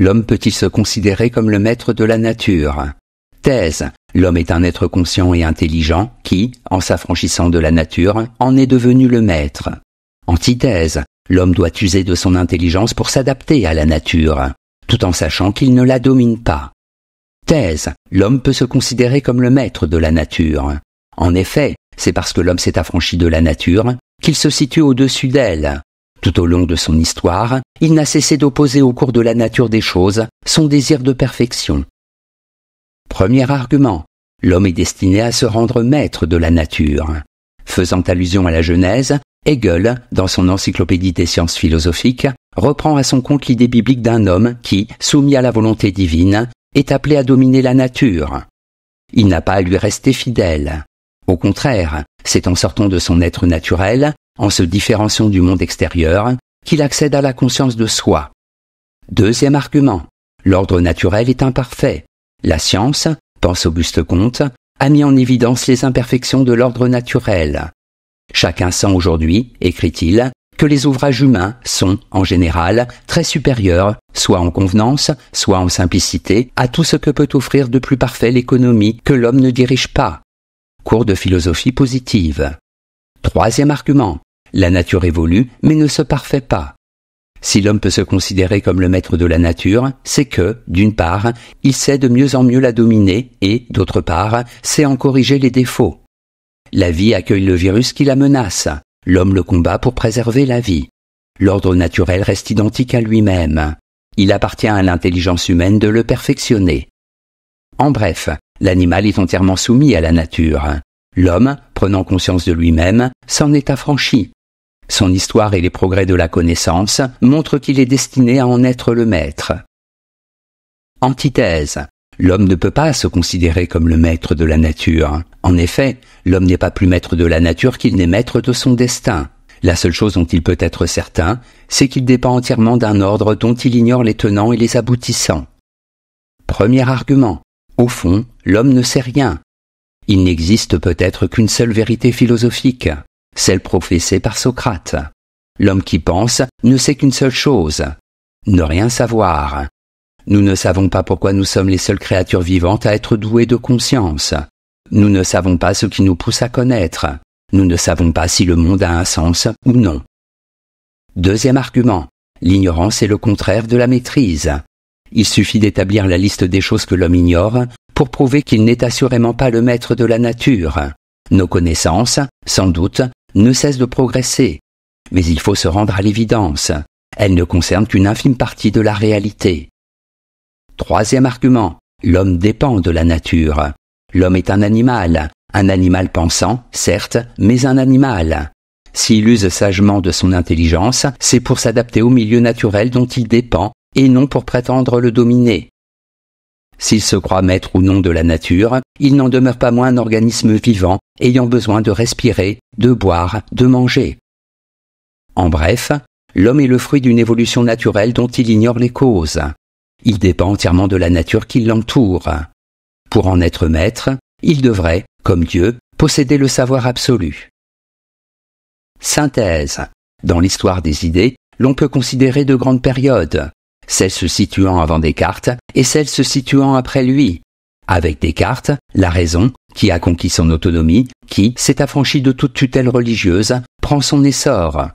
l'homme peut-il se considérer comme le maître de la nature Thèse. L'homme est un être conscient et intelligent qui, en s'affranchissant de la nature, en est devenu le maître. Antithèse. L'homme doit user de son intelligence pour s'adapter à la nature, tout en sachant qu'il ne la domine pas. Thèse. L'homme peut se considérer comme le maître de la nature. En effet, c'est parce que l'homme s'est affranchi de la nature qu'il se situe au-dessus d'elle, tout au long de son histoire, il n'a cessé d'opposer au cours de la nature des choses son désir de perfection. Premier argument, l'homme est destiné à se rendre maître de la nature. Faisant allusion à la Genèse, Hegel, dans son encyclopédie des sciences philosophiques, reprend à son compte l'idée biblique d'un homme qui, soumis à la volonté divine, est appelé à dominer la nature. Il n'a pas à lui rester fidèle. Au contraire, c'est en sortant de son être naturel en se différenciant du monde extérieur, qu'il accède à la conscience de soi. Deuxième argument, l'ordre naturel est imparfait. La science, pense Auguste Comte, a mis en évidence les imperfections de l'ordre naturel. Chacun sent aujourd'hui, écrit-il, que les ouvrages humains sont, en général, très supérieurs, soit en convenance, soit en simplicité, à tout ce que peut offrir de plus parfait l'économie que l'homme ne dirige pas. Cours de philosophie positive. Troisième argument. La nature évolue, mais ne se parfait pas. Si l'homme peut se considérer comme le maître de la nature, c'est que, d'une part, il sait de mieux en mieux la dominer et, d'autre part, sait en corriger les défauts. La vie accueille le virus qui la menace. L'homme le combat pour préserver la vie. L'ordre naturel reste identique à lui-même. Il appartient à l'intelligence humaine de le perfectionner. En bref, l'animal est entièrement soumis à la nature. L'homme, prenant conscience de lui-même, s'en est affranchi. Son histoire et les progrès de la connaissance montrent qu'il est destiné à en être le maître. Antithèse. L'homme ne peut pas se considérer comme le maître de la nature. En effet, l'homme n'est pas plus maître de la nature qu'il n'est maître de son destin. La seule chose dont il peut être certain, c'est qu'il dépend entièrement d'un ordre dont il ignore les tenants et les aboutissants. Premier argument. Au fond, l'homme ne sait rien, il n'existe peut-être qu'une seule vérité philosophique, celle professée par Socrate. L'homme qui pense ne sait qu'une seule chose, ne rien savoir. Nous ne savons pas pourquoi nous sommes les seules créatures vivantes à être douées de conscience. Nous ne savons pas ce qui nous pousse à connaître. Nous ne savons pas si le monde a un sens ou non. Deuxième argument. L'ignorance est le contraire de la maîtrise. Il suffit d'établir la liste des choses que l'homme ignore pour prouver qu'il n'est assurément pas le maître de la nature. Nos connaissances, sans doute, ne cessent de progresser. Mais il faut se rendre à l'évidence. Elles ne concernent qu'une infime partie de la réalité. Troisième argument. L'homme dépend de la nature. L'homme est un animal. Un animal pensant, certes, mais un animal. S'il use sagement de son intelligence, c'est pour s'adapter au milieu naturel dont il dépend et non pour prétendre le dominer. S'il se croit maître ou non de la nature, il n'en demeure pas moins un organisme vivant, ayant besoin de respirer, de boire, de manger. En bref, l'homme est le fruit d'une évolution naturelle dont il ignore les causes. Il dépend entièrement de la nature qui l'entoure. Pour en être maître, il devrait, comme Dieu, posséder le savoir absolu. Synthèse. Dans l'histoire des idées, l'on peut considérer de grandes périodes celle se situant avant Descartes et celle se situant après lui. Avec Descartes, la raison, qui a conquis son autonomie, qui s'est affranchie de toute tutelle religieuse, prend son essor.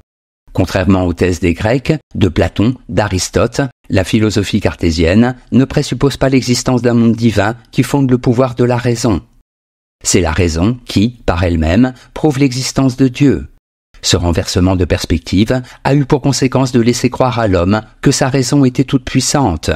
Contrairement aux thèses des Grecs, de Platon, d'Aristote, la philosophie cartésienne ne présuppose pas l'existence d'un monde divin qui fonde le pouvoir de la raison. C'est la raison qui, par elle-même, prouve l'existence de Dieu. Ce renversement de perspective a eu pour conséquence de laisser croire à l'homme que sa raison était toute puissante.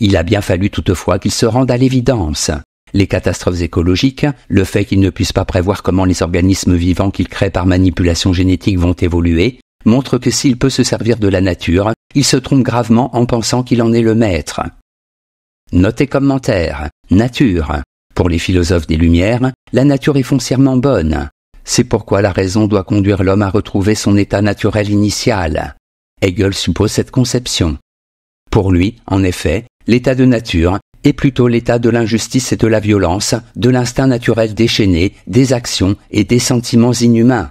Il a bien fallu toutefois qu'il se rende à l'évidence. Les catastrophes écologiques, le fait qu'il ne puisse pas prévoir comment les organismes vivants qu'il crée par manipulation génétique vont évoluer, montrent que s'il peut se servir de la nature, il se trompe gravement en pensant qu'il en est le maître. Notez commentaire. Nature. Pour les philosophes des Lumières, la nature est foncièrement bonne. C'est pourquoi la raison doit conduire l'homme à retrouver son état naturel initial. Hegel suppose cette conception. Pour lui, en effet, l'état de nature est plutôt l'état de l'injustice et de la violence, de l'instinct naturel déchaîné, des actions et des sentiments inhumains.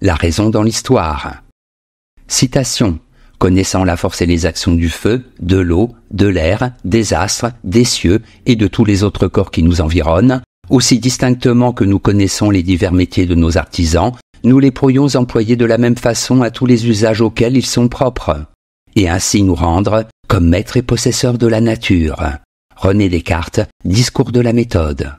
La raison dans l'histoire. Citation. Connaissant la force et les actions du feu, de l'eau, de l'air, des astres, des cieux et de tous les autres corps qui nous environnent, aussi distinctement que nous connaissons les divers métiers de nos artisans, nous les pourrions employer de la même façon à tous les usages auxquels ils sont propres, et ainsi nous rendre comme maîtres et possesseurs de la nature. René Descartes, Discours de la méthode.